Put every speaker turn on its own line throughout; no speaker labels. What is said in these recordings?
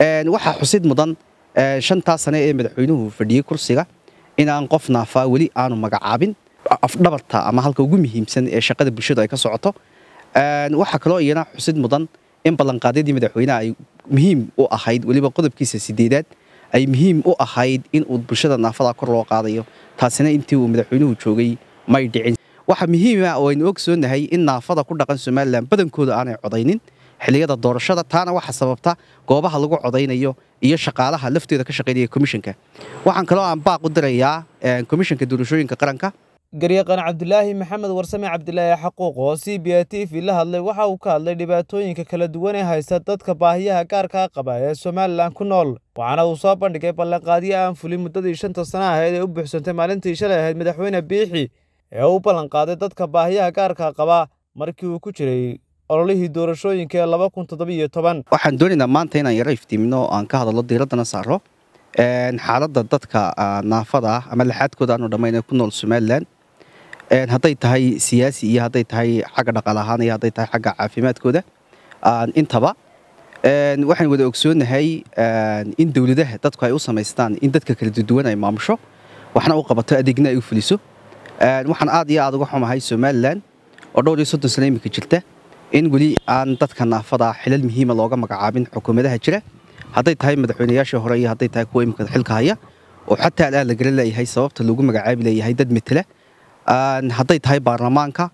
waxaa xusid mudan shantaa sane ee madaxweynuhu fadhiyey kursiga inaan qof naafaa weli aanu magacaabin afdhabarta ama halka ugu muhiimsan ee shaqada bulshadu ay ka socoto waxaa kaloo iyana xusid mudan in ballanqaadyadii madaxweynaha ay muhiim u ahayd weliba qodobkiisa sideedaad ay muhiim u ahayd in uu bulshada naafada kor loo qaadayo taasina intii uu madaxweynuhu joogay may dhicin waxaa muhiima ah oo aynu og soonahay in naafada ku dhaqan somalilan badankooda aanay codaynin xiliyada doorashada taana waxa sababta goobaha lagu codaynayo iyo shaqaalaha laftooda ka shaqaynaya komishinka waxaan kaloo aan baaq u dirayaa komishinka doorashooyinka qaranka garyaqan cabdulaahi maxamed warsame cabdilaahi oo
c b a t v la hadlay waxa uu ka hadlay dhibaatooyinka kala duwan ee haysta dadka baahiyaha gaarkaa qaba ee somalilan ku nool waxaana uu soo bandhigay ballanqaadyo aan fulin muddadii shanta sana ahayd ee u buuxsantay maalintii shalay ahayd madaxweyne biixi ee uu ballanqaaday dadka baahiyaha gaarka qaba markii uu ku jiray ololihii doorashooyinka ee laba kun toddoba toban
waxaan doonaynaa maanta inaan yaro iftiimino aan ka hadallo diiradana saaro xaaladda dadka naafada ah ama laxaadkooda aanu dhammayn ee ku nool somalilan hadday tahay siyaasi iyo hadday tahay xagga dhaqaal ahaan iyo hadday tahay xagga caafimaadkooda intaba waxaan wada ogsoonahay in dowladaha dadku ay u samaystaan in dadka kala duwan ay maamusho waxna u qabato adeegna ay u fuliso waxaan aad iyo aad uga xumahay somalilan oo dhowr iyo soddon sano iminka jirta in weli aan dadka naafada xilal muhiima ah looga magacaabin xukuumadaha jira hadday tahay madaxweynayaashii hore iyo hadday tahay kuwa imika xilka haya oo xataa alaa lagala leeyahay sababta lagu magacaabi leeyahay dad metela hadday tahay baarlamaanka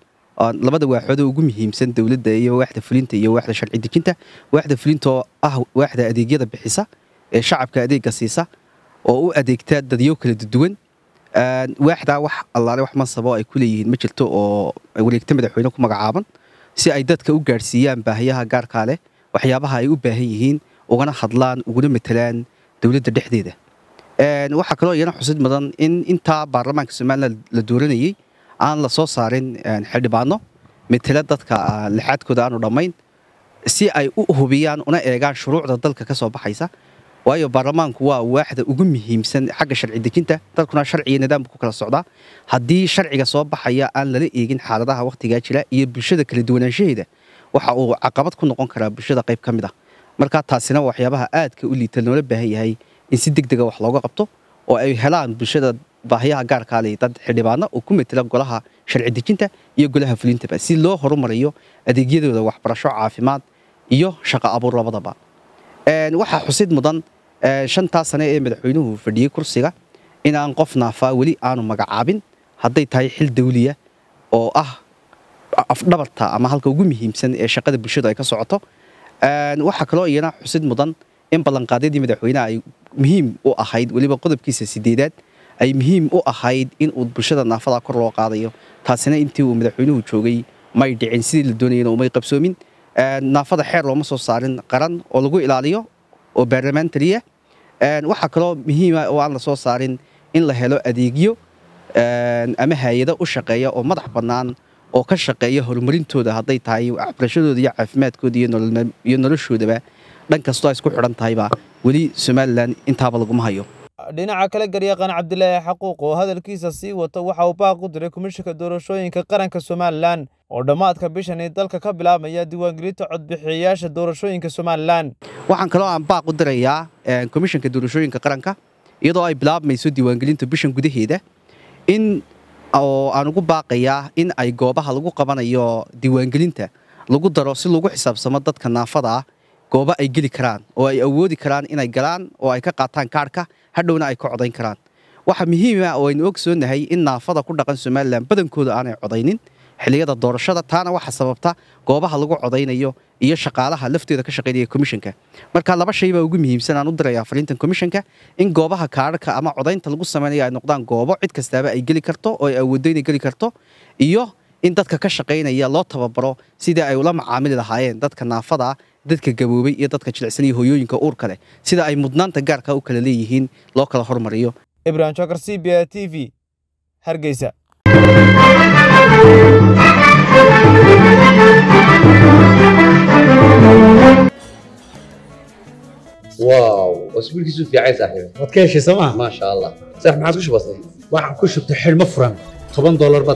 labada waaxoodoo ugu muhiimsan dowladda iyo waaxda fulinta iyo waaxda sharci dejinta waaxda fulintaoo ah waaxda adeegyada bixisa ee shacabka adeega siisa oo u adeegta dadyo kala duwan waaxdaa wax allaale wax mansaboo ay ku leeyihiin ma jirto oo wareegta madaxweyne ku magacaaban si ay dadka u gaadhsiiyaan baahiyaha gaarkaa leh waxyaabaha ay u baahan yihiin ugana hadlaan uguna matelaan dowladda dhexdeeda waxaa kaloo iyana xusid mudan in intaa baarlamaanka somalilan la dooranayey aan la soo saarin xildhibaano matela dadka lixaadkooda aanu dhammayn si ay u hubiyaan una eegaan shuruucda dalka ka soo baxaysa waayo baarlamaanku waa waaxda ugu muhiimsan xagga sharci dejinta dadkuna sharci iyo nidaamka ku kala socdaa haddii sharciga soo baxaya aan lala eegin xaaladaha wakhtigaa jira iyo bulshada kala duwanaanshaheeda waxa uu caqabad ku noqon karaa bulshada qayb ka mid ah markaa taasina waxyaabaha aadka u liita loola baahan yahay in si deg dega ah wax looga qabto oo ay helaan bulshada baahyaha gaarkaale ah dad xildhibaano oo ku matela golaha sharci dejinta iyo golaha fulintaba si loo horumariyo adeegyadooda waxbarasho caafimaad iyo shaqo abuur labadaba waxaa xusid mudan shantaa sane ee madaxweynuhu fadhiyey kursiga inaan qof naafaa weli aanu magacaabin hadday tahay xil dawliya oo ah afdhabarta ama halka ugu muhiimsan ee shaqada bulshadu ay ka socoto waxaa kaloo iyana xusid mudan in ballanqaadyadii madaxweynaha ay muhiim u ahayd weliba qodobkiisa sideedaad ay muhiim u ahayd in uu bulshada naafadaa kor loo qaadayo taasina intii uu madaxweynuhu joogay may dhicin sidii la doonayana umay qabsoomin naafada xeer looma soo saarin qaran oo lagu ilaaliyo oo baarlamentariya waxaa kaloo muhiima ah oo aan la soo saarin in la helo adeegyo ama hay-ado u shaqeeya oo madax bannaan oo ka shaqeeya horumarintooda hadday tahay waxbarashadooda iyo caafimaadkooda iyo noloshoodaba dhan kastoo ay isku xidhan tahayba weli somalilan intaaba laguma hayo
dhinaca kale garyaqaan cabdilaahi xaquuq oo hadalkiisa sii wato waxa uu baaq u diray komishinka doorashooyinka qaranka somalilan oo dhammaadka
bishan dalka ka bilaabmaya diiwaangelinta codbixiyayaasha doorashooyinka somalilan waxaan kaloo baaq u dirayaa komishanka eh, doorashooyinka qaranka iyadoo ay bilaabmayso diiwaangelinta bishan gudaheeda in oo aan ugu baaqayaa in ay goobaha lagu qabanayo diiwaangelinta lagu daro si lagu xisaabsamo dadka naafada ah goobo ay geli karaan oo ay awoodi karaan inay galaan oo ay ka qaataan kaarhka hadhowna ay ka codayn karaan waxaa muhiima ah oo aynu og soonahay in naafada ku dhaqan somalilan badankooda aanay codaynin xiliyada doorashada taana waxaa sababta goobaha lagu codaynayo iyo shaqaalaha laftooda ka shaqaynaya komishinka marka laba shaybaa ugu muhiimsan aan u dirayaa fariintan komishanka in goobaha kaadhka ama codaynta lagu samaynayo ay noqdaan goobo cid kastaaba ay geli karto oo ay awooddo geli karto iyo in dadka ka shaqaynaya loo tababaro sidii ay ula macaamili lahaayeen dadka naafadaa dadka gaboobay iyo dadka jilicsan iyo hoyooyinka uurka leh sida ay mudnaanta gaarka u kala leeyihiin loo kala hormariyo
ibrahim jokar c b a t v hargeysa واو اسبوع كيسو في عايز احيانا ما تكيش يا ما شاء الله صح ما عاد كش بسيط واحد كش بتحيل مفرم 10 دولار